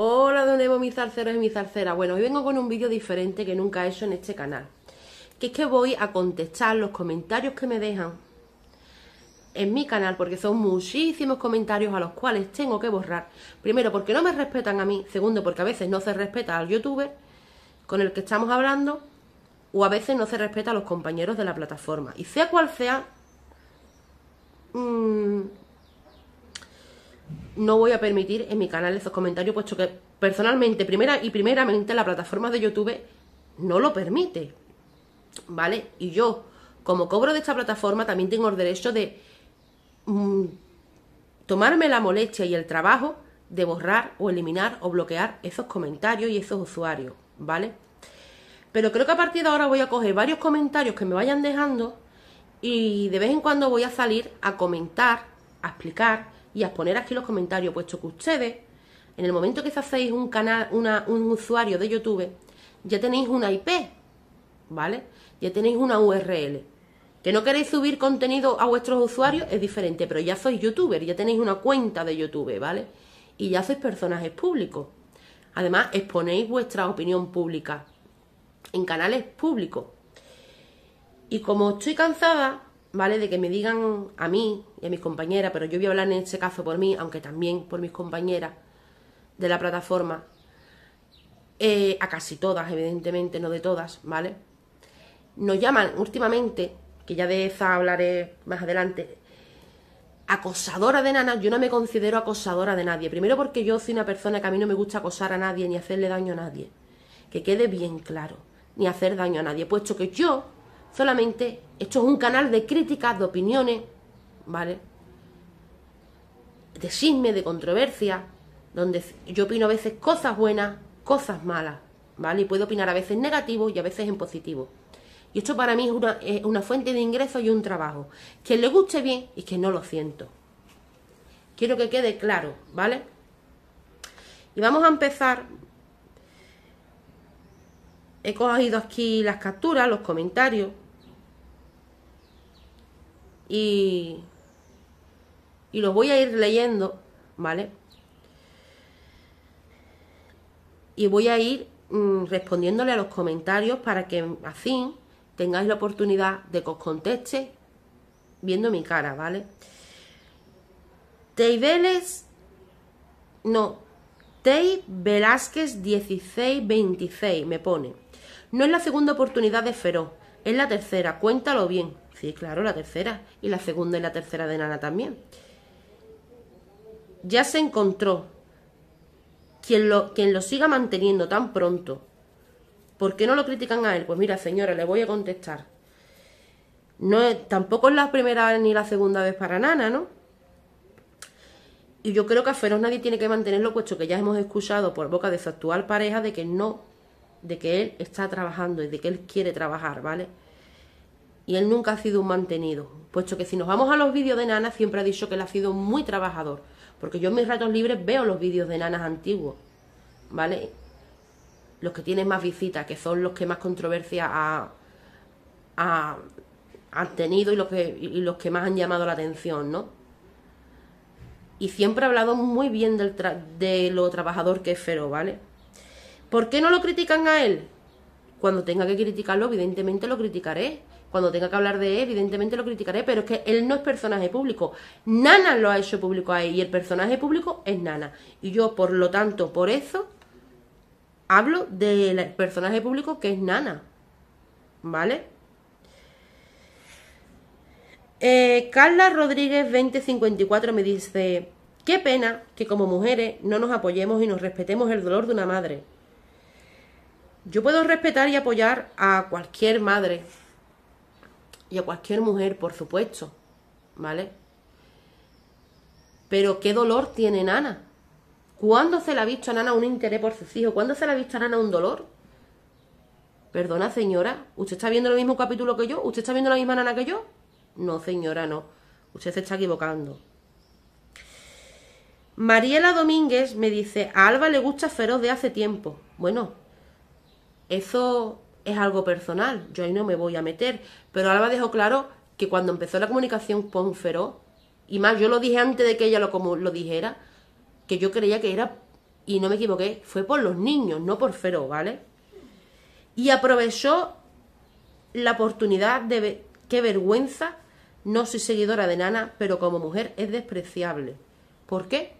Hola, ¿dónde voy mis zarceros y mis zarcera? Bueno, hoy vengo con un vídeo diferente que nunca he hecho en este canal. Que es que voy a contestar los comentarios que me dejan en mi canal, porque son muchísimos comentarios a los cuales tengo que borrar. Primero, porque no me respetan a mí. Segundo, porque a veces no se respeta al youtuber con el que estamos hablando. O a veces no se respeta a los compañeros de la plataforma. Y sea cual sea, mmm, no voy a permitir en mi canal esos comentarios, puesto que personalmente, primera y primeramente, la plataforma de YouTube no lo permite. ¿Vale? Y yo, como cobro de esta plataforma, también tengo el derecho de mm, tomarme la molestia y el trabajo de borrar o eliminar o bloquear esos comentarios y esos usuarios, ¿vale? Pero creo que a partir de ahora voy a coger varios comentarios que me vayan dejando y de vez en cuando voy a salir a comentar, a explicar y a poner aquí los comentarios, puesto que ustedes, en el momento que hacéis un canal, un usuario de YouTube, ya tenéis una IP, ¿vale? Ya tenéis una URL. Que no queréis subir contenido a vuestros usuarios es diferente, pero ya sois youtuber, ya tenéis una cuenta de YouTube, ¿vale? Y ya sois personajes públicos. Además, exponéis vuestra opinión pública en canales públicos. Y como estoy cansada ¿vale? De que me digan a mí y a mis compañeras, pero yo voy a hablar en este caso por mí, aunque también por mis compañeras de la plataforma, eh, a casi todas, evidentemente, no de todas, ¿vale? Nos llaman últimamente, que ya de esa hablaré más adelante, acosadora de nana, yo no me considero acosadora de nadie. Primero porque yo soy una persona que a mí no me gusta acosar a nadie ni hacerle daño a nadie. Que quede bien claro, ni hacer daño a nadie, puesto que yo Solamente esto es un canal de críticas, de opiniones, ¿vale? De chisme, de controversia, donde yo opino a veces cosas buenas, cosas malas, ¿vale? Y puedo opinar a veces negativo y a veces en positivo. Y esto para mí es una, es una fuente de ingresos y un trabajo. Que le guste bien y que no lo siento. Quiero que quede claro, ¿vale? Y vamos a empezar. He cogido aquí las capturas, los comentarios y, lo voy a ir leyendo, ¿vale? Y voy a ir mm, respondiéndole a los comentarios para que así tengáis la oportunidad de que os conteste viendo mi cara, ¿vale? Teibeles, no, Tei Velázquez 1626 me pone. No es la segunda oportunidad de Feroz, es la tercera, cuéntalo bien. Sí, claro, la tercera. Y la segunda y la tercera de Nana también. Ya se encontró. Quien lo, quien lo siga manteniendo tan pronto. ¿Por qué no lo critican a él? Pues mira, señora, le voy a contestar. No, tampoco es la primera ni la segunda vez para Nana, ¿no? Y yo creo que a Feroz nadie tiene que mantenerlo, puesto que ya hemos escuchado por boca de su actual pareja de que no, de que él está trabajando y de que él quiere trabajar, ¿vale? y él nunca ha sido un mantenido, puesto que si nos vamos a los vídeos de Nana siempre ha dicho que él ha sido muy trabajador, porque yo en mis ratos libres veo los vídeos de Nanas antiguos, ¿vale? Los que tienen más visitas, que son los que más controversia han tenido y los, que, más han llamado la atención, ¿no? Y siempre ha hablado muy bien de lo trabajador que es Fero, ¿vale? ¿Por qué no lo critican a él? Cuando tenga que criticarlo, evidentemente lo criticaré. Cuando tenga que hablar de él, evidentemente lo criticaré, pero es que él no es personaje público. Nana lo ha hecho público ahí y el personaje público es Nana. Y yo, por lo tanto, por eso hablo del personaje público que es Nana. ¿Vale? Eh, Carla Rodríguez 2054 me dice, qué pena que como mujeres no nos apoyemos y nos respetemos el dolor de una madre. Yo puedo respetar y apoyar a cualquier madre y a cualquier mujer, por supuesto, ¿vale? Pero qué dolor tiene Nana. ¿Cuándo se le ha visto a Nana un interés por sus hijos? ¿Cuándo se le ha visto a Nana un dolor? Perdona, señora, ¿usted está viendo el mismo capítulo que yo? ¿Usted está viendo la misma Nana que yo? No, señora, no. Usted se está equivocando. Mariela Domínguez me dice, a Alba le gusta Feroz de hace tiempo. Bueno, eso es algo personal, yo ahí no me voy a meter, pero Alba dejó claro que cuando empezó la comunicación con Feroz, y más, yo lo dije antes de que ella lo, como, lo dijera, que yo creía que era, y no me equivoqué, fue por los niños, no por Fero ¿vale? Y aprovechó la oportunidad de ver, qué vergüenza, no soy seguidora de Nana, pero como mujer es despreciable. ¿Por qué?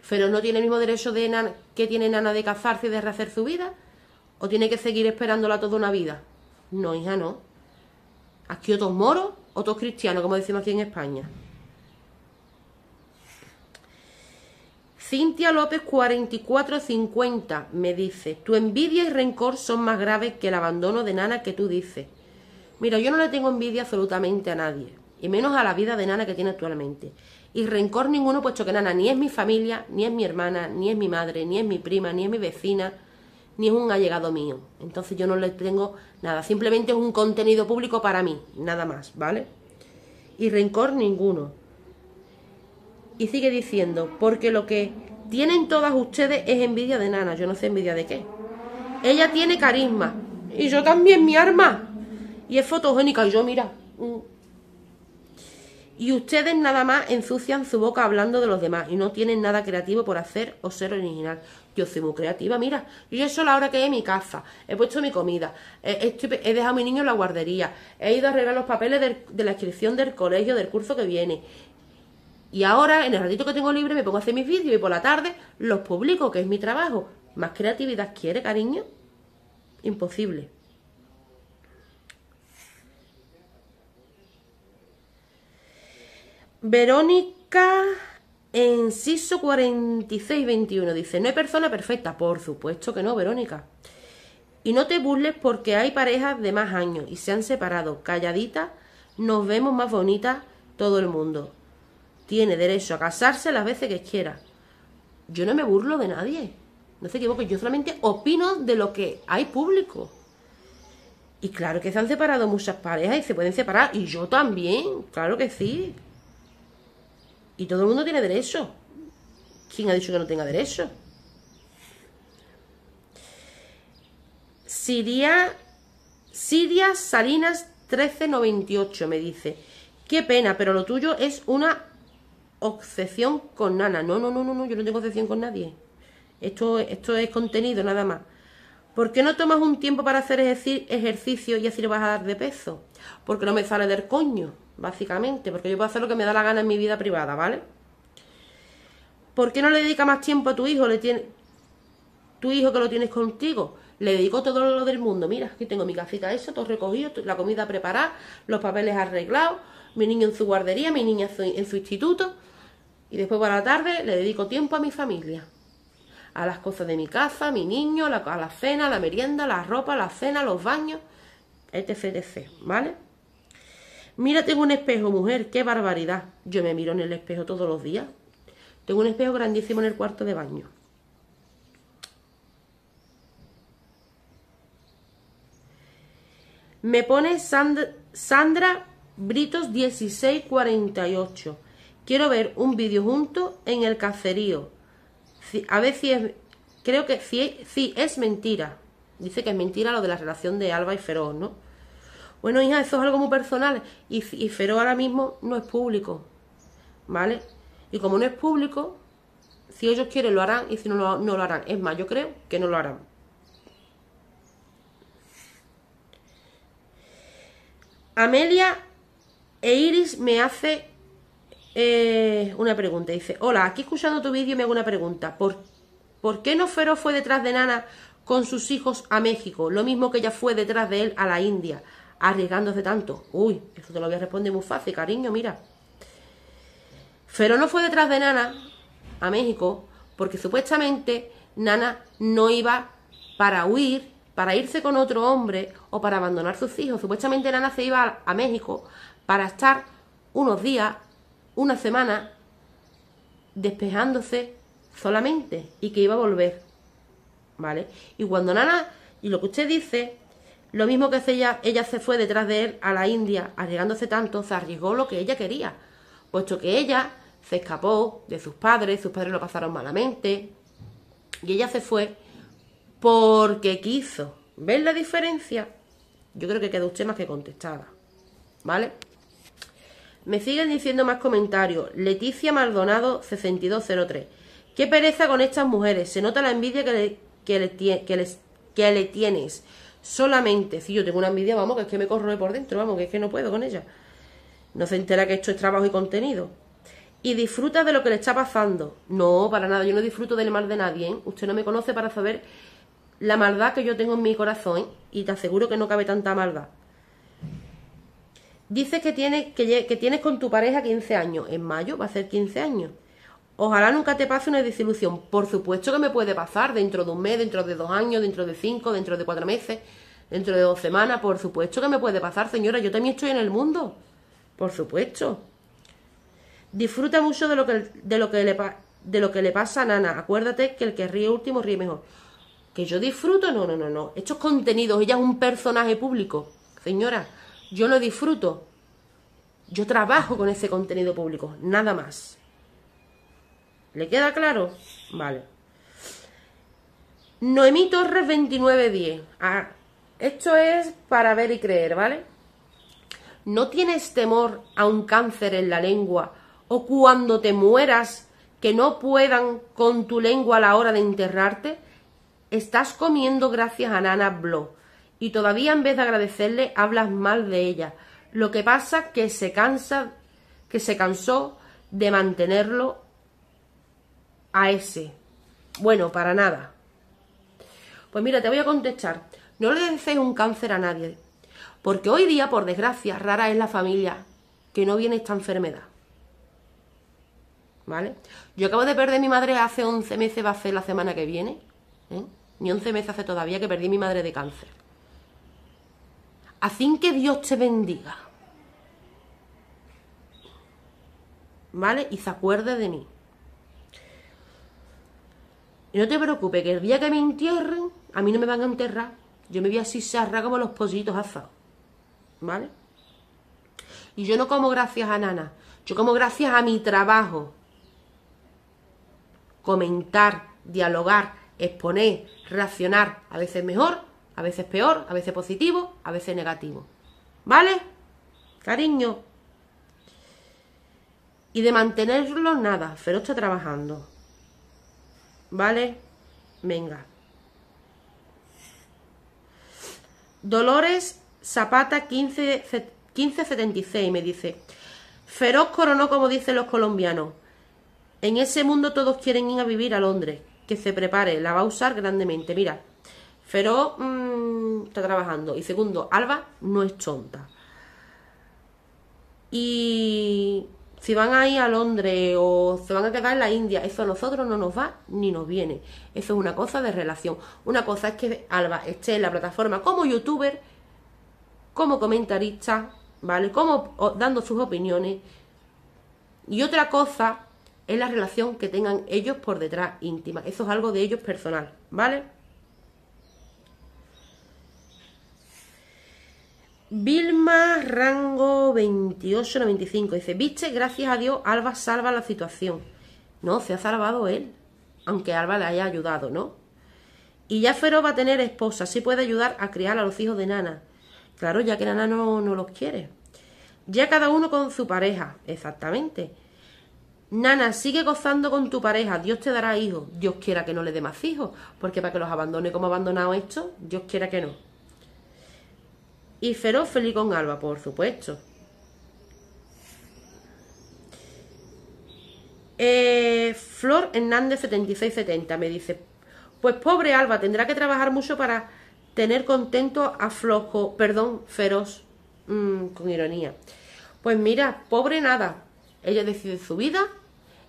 Feroz no tiene el mismo derecho de Nana, que tiene Nana de casarse y de rehacer su vida. ¿O tiene que seguir esperándola toda una vida? No, hija, no. Aquí otros moros, otros cristianos, como decimos aquí en España. Cintia López 4450 me dice, tu envidia y rencor son más graves que el abandono de Nana que tú dices. Mira, yo no le tengo envidia absolutamente a nadie, y menos a la vida de Nana que tiene actualmente. Y rencor ninguno, puesto que Nana ni es mi familia, ni es mi hermana, ni es mi madre, ni es mi prima, ni es mi vecina, ni es un allegado mío. Entonces yo no le tengo nada. Simplemente es un contenido público para mí, nada más, ¿vale? Y rencor ninguno. Y sigue diciendo, porque lo que tienen todas ustedes es envidia de nana. Yo no sé envidia de qué. Ella tiene carisma. Y yo también mi arma. Y es fotogénica. Y yo, mira, y ustedes nada más ensucian su boca hablando de los demás y no tienen nada creativo por hacer o ser original. Yo soy muy creativa, mira. Yo solo ahora la que he mi casa. He puesto mi comida. He, dejado a mi niño en la guardería. He ido a arreglar los papeles de la inscripción del colegio, del curso que viene. Y ahora, en el ratito que tengo libre, me pongo a hacer mis vídeos y por la tarde los publico, que es mi trabajo. ¿Más creatividad quiere, cariño? Imposible. Verónica Enciso 4621 dice, no hay persona perfecta, por supuesto que no, Verónica. Y no te burles porque hay parejas de más años y se han separado. Calladitas, nos vemos más bonitas todo el mundo. Tiene derecho a casarse las veces que quiera. Yo no me burlo de nadie. No se equivoque. yo solamente opino de lo que hay público. Y claro que se han separado muchas parejas y se pueden separar. Y yo también, claro que sí. Y todo el mundo tiene derecho. ¿Quién ha dicho que no tenga derecho? Siria, Siria Salinas 1398 me dice. Qué pena, pero lo tuyo es una obsesión con Nana. No, no, no, no, no, yo no tengo obsesión con nadie. Esto, esto es contenido nada más. ¿Por qué no tomas un tiempo para hacer ejercicio y así le vas a dar de peso? Porque no me sale del coño básicamente, porque yo puedo hacer lo que me da la gana en mi vida privada, ¿vale? ¿Por qué no le dedica más tiempo a tu hijo? Le tiene... Tu hijo que lo tienes contigo. Le dedico todo lo del mundo. Mira, aquí tengo mi casita eso, todo recogido, la comida preparada, los papeles arreglados, mi niño en su guardería, mi niña en su instituto. Y después por la tarde le dedico tiempo a mi familia. A las cosas de mi casa, a mi niño, a la cena, la merienda, la ropa, la cena, los baños, etc, etc. ¿Vale? Mira, tengo un espejo, mujer, qué barbaridad. Yo me miro en el espejo todos los días. Tengo un espejo grandísimo en el cuarto de baño. Me pone Sandra Britos 1648. Quiero ver un vídeo junto en el cacerío. A ver si es... Creo que sí, es, es mentira. Dice que es mentira lo de la relación de Alba y Feroz, ¿no? Bueno, hija, eso es algo muy personal. Y, Fero ahora mismo no es público. ¿Vale? Y como no es público, si ellos quieren lo harán y si no lo, harán. Es más, yo creo que no lo harán. Amelia e Iris me hace eh, una pregunta. Dice, hola, aquí escuchando tu vídeo me hago una pregunta. ¿Por, ¿Por qué no Fero fue detrás de Nana con sus hijos a México? Lo mismo que ella fue detrás de él a la India arriesgándose tanto. Uy, eso te lo voy a responder muy fácil, cariño, mira. Pero no fue detrás de Nana a México porque supuestamente Nana no iba para huir, para irse con otro hombre o para abandonar sus hijos. Supuestamente Nana se iba a, México para estar unos días, una semana, despejándose solamente y que iba a volver. ¿Vale? Y cuando Nana, y lo que usted dice, lo mismo que ella, ella se fue detrás de él a la India, arriesgándose tanto, se arriesgó lo que ella quería, puesto que ella se escapó de sus padres, sus padres lo pasaron malamente, y ella se fue porque quiso. ¿Ven la diferencia? Yo creo que quedó usted más que contestada, ¿vale? Me siguen diciendo más comentarios. Leticia Maldonado 6203. Qué pereza con estas mujeres. Se nota la envidia que que le tienes. Solamente, si yo tengo una envidia, vamos, que es que me corroe por dentro, vamos, que es que no puedo con ella. No se entera que esto es trabajo y contenido. Y disfruta de lo que le está pasando. No, para nada, yo no disfruto del mal de nadie. ¿eh? Usted no me conoce para saber la maldad que yo tengo en mi corazón y te aseguro que no cabe tanta maldad. Dices que tienes, que, que tienes con tu pareja 15 años. En mayo va a ser 15 años. Ojalá nunca te pase una desilusión. Por supuesto que me puede pasar dentro de un mes, dentro de dos años, dentro de cinco, dentro de cuatro meses, dentro de dos semanas. Por supuesto que me puede pasar, señora. Yo también estoy en el mundo. Por supuesto. Disfruta mucho de lo que, de lo le, de lo que le pasa a Nana. Acuérdate que el que ríe último ríe mejor. Que yo disfruto, no, no, no, no. Estos contenidos, ella es un personaje público. Señora, yo no disfruto. Yo trabajo con ese contenido público, nada más. ¿Le queda claro? Vale. Noemí Torres 2910. Ah, esto es para ver y creer, ¿vale? ¿No tienes temor a un cáncer en la lengua o cuando te mueras que no puedan con tu lengua a la hora de enterrarte? Estás comiendo gracias a Nana Blo y todavía en vez de agradecerle hablas mal de ella. Lo que pasa que se cansa, que se cansó de mantenerlo a ese. Bueno, para nada. Pues mira, te voy a contestar. No le desees un cáncer a nadie. Porque hoy día, por desgracia, rara es la familia que no viene esta enfermedad. ¿Vale? Yo acabo de perder mi madre hace 11 meses, va a ser la semana que viene. ¿eh? Ni 11 meses hace todavía que perdí mi madre de cáncer. Así que Dios te bendiga. ¿Vale? Y se acuerde de mí. Y no te preocupes, que el día que me entierren, a mí no me van a enterrar. Yo me voy así sarra como los pollitos azados ¿Vale? Y yo no como gracias a Nana. Yo como gracias a mi trabajo. Comentar, dialogar, exponer, reaccionar. A veces mejor, a veces peor, a veces positivo, a veces negativo. ¿Vale? Cariño. Y de mantenerlo, nada. Pero está trabajando. ¿Vale? Venga. Dolores Zapata 1576 me dice. Feroz coronó como dicen los colombianos. En ese mundo todos quieren ir a vivir a Londres. Que se prepare, la va a usar grandemente. Mira, Feroz mm, está trabajando. Y segundo, Alba no es tonta. Y si van a ir a Londres o se van a quedar en la India, eso a nosotros no nos va ni nos viene. Eso es una cosa de relación. Una cosa es que Alba esté en la plataforma como youtuber, como comentarista, ¿vale? Como dando sus opiniones. Y otra cosa es la relación que tengan ellos por detrás íntima. Eso es algo de ellos personal, ¿vale? Vilma Rango 2895 dice, viste, gracias a Dios, Alba salva la situación. No, se ha salvado él, aunque Alba le haya ayudado, ¿no? Y ya Fero va a tener esposa, si puede ayudar a criar a los hijos de Nana. Claro, ya que Nana no, no los quiere. Ya cada uno con su pareja, exactamente. Nana, sigue gozando con tu pareja, Dios te dará hijos. Dios quiera que no le dé más hijos, porque para que los abandone como abandonado esto, Dios quiera que no y feliz con Alba, por supuesto. Eh, Flor Hernández 7670 me dice, pues pobre Alba, tendrá que trabajar mucho para tener contento a Flojo, perdón, Feroz, mm, con ironía. Pues mira, pobre nada, ella decide su vida,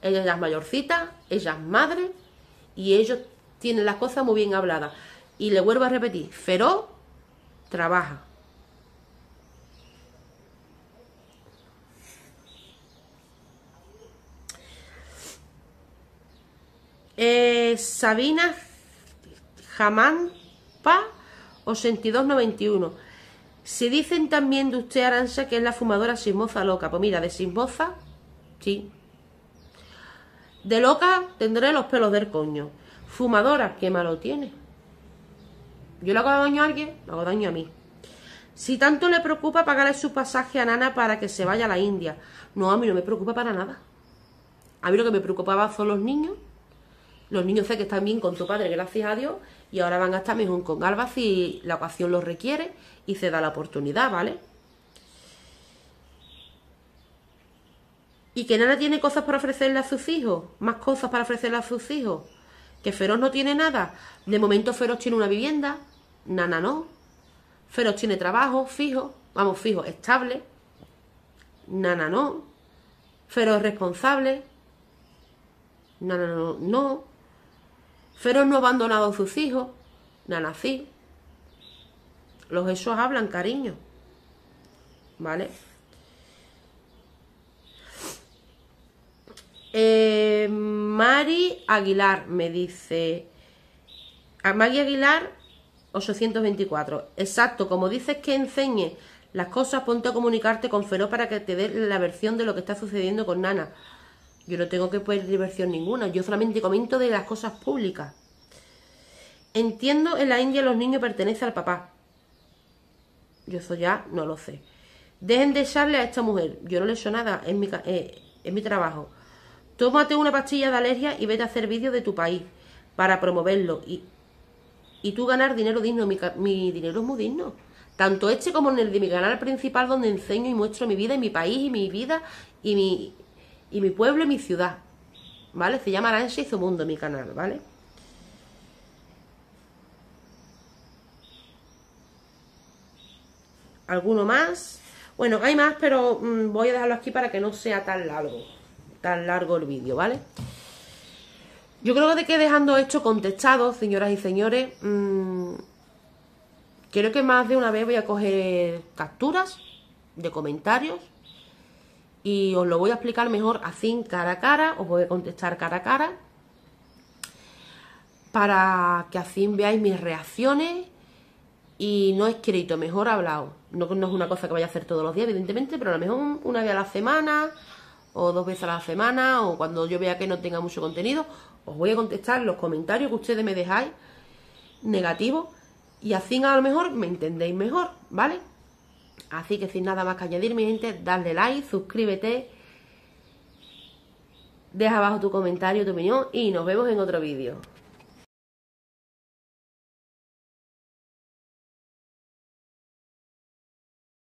ella es mayorcita, ella es madre y ellos tienen las cosas muy bien habladas. Y le vuelvo a repetir, Feroz trabaja, Eh, Sabina Jamampa o 6291. Si dicen también de usted, Aranza que es la fumadora sismoza loca. Pues mira, de sismoza, sí. De loca tendré los pelos del coño. Fumadora, qué malo tiene. Yo le hago daño a alguien, le hago daño a mí. Si tanto le preocupa pagarle su pasaje a Nana para que se vaya a la India. No, a mí no me preocupa para nada. A mí lo que me preocupaba son los niños los niños sé que están bien con tu padre, gracias a Dios, y ahora van a estar mejor con galba si la ocasión lo requiere y se da la oportunidad, ¿vale? Y que Nana tiene cosas para ofrecerle a sus hijos, más cosas para ofrecerle a sus hijos. Que Feroz no tiene nada. De momento Feroz tiene una vivienda, Nana no. Feroz tiene trabajo fijo, vamos, fijo, estable. Nana no. Feroz responsable. Nana no, no. Feroz no ha abandonado a sus hijos, sí. Los esos hablan, cariño. ¿Vale? Eh, Mari Aguilar me dice. A Mari Aguilar, 824. Exacto, como dices que enseñe las cosas, ponte a comunicarte con Feroz para que te dé la versión de lo que está sucediendo con Nana. Yo no tengo que poner diversión ninguna. Yo solamente comento de las cosas públicas. Entiendo, en la India los niños pertenecen al papá. Yo eso ya no lo sé. Dejen de echarle a esta mujer. Yo no le he nada. Es mi, eh, mi trabajo. Tómate una pastilla de alergia y vete a hacer vídeos de tu país para promoverlo. Y, y tú ganar dinero digno. Mi, mi dinero es muy digno. Tanto este como en el de mi canal principal donde enseño y muestro mi vida y mi país y mi vida y mi, y mi pueblo y mi ciudad, ¿vale? Se llama la y su mundo mi canal, ¿vale? ¿Alguno más? Bueno, hay más, pero mm, voy a dejarlo aquí para que no sea tan largo, tan largo el vídeo, ¿vale? Yo creo que dejando esto contestado, señoras y señores, mmm, creo que más de una vez voy a coger capturas de comentarios y os lo voy a explicar mejor así cara a cara, os voy a contestar cara a cara para que así veáis mis reacciones y no escrito, mejor hablado. No, no es una cosa que vaya a hacer todos los días, evidentemente, pero a lo mejor una vez a la semana o dos veces a la semana o cuando yo vea que no tenga mucho contenido, os voy a contestar los comentarios que ustedes me dejáis negativos y así a lo mejor me entendéis mejor, ¿vale? Así que sin nada más que añadir, mi gente, dale like, suscríbete, deja abajo tu comentario, tu opinión y nos vemos en otro vídeo.